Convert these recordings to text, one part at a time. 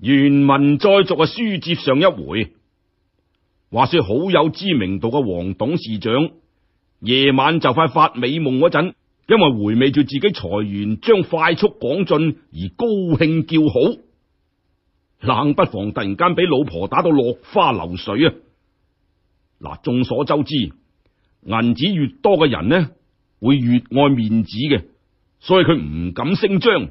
原文再续，嘅书接上一回，话说好有知名度嘅黄董事长，夜晚就快发美梦嗰阵，因为回味住自己财源将快速广进而高兴叫好，冷不防突然间俾老婆打到落花流水啊！嗱，众所周知，银子越多嘅人呢，会越爱面子嘅，所以佢唔敢声张。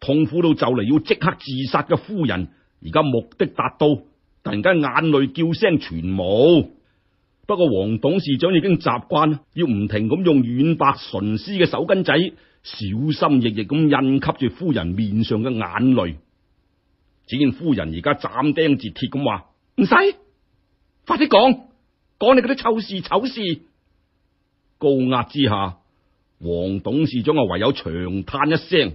痛苦到就嚟要即刻自杀嘅夫人，而家目的达到，突然间眼泪叫声全无。不过黄董事长已经习惯，要唔停咁用软白纯丝嘅手巾仔，小心翼翼咁印吸住夫人面上嘅眼泪。只见夫人而家斩钉截铁咁话：唔使，快啲讲，讲你嗰啲臭事丑事。高压之下，黄董事长啊，唯有长叹一声。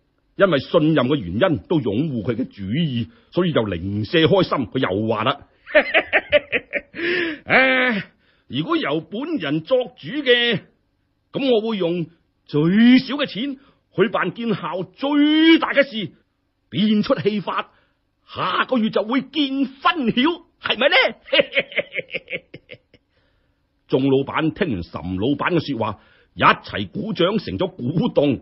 因为信任嘅原因，都拥护佢嘅主意，所以就零舍开心。佢又话啦：，唉，如果由本人作主嘅，咁我会用最少嘅钱去办见效最大嘅事，变出戏法，下个月就会见分晓，系咪呢？众老板听完岑老板嘅说话，一齐鼓掌，成咗鼓动。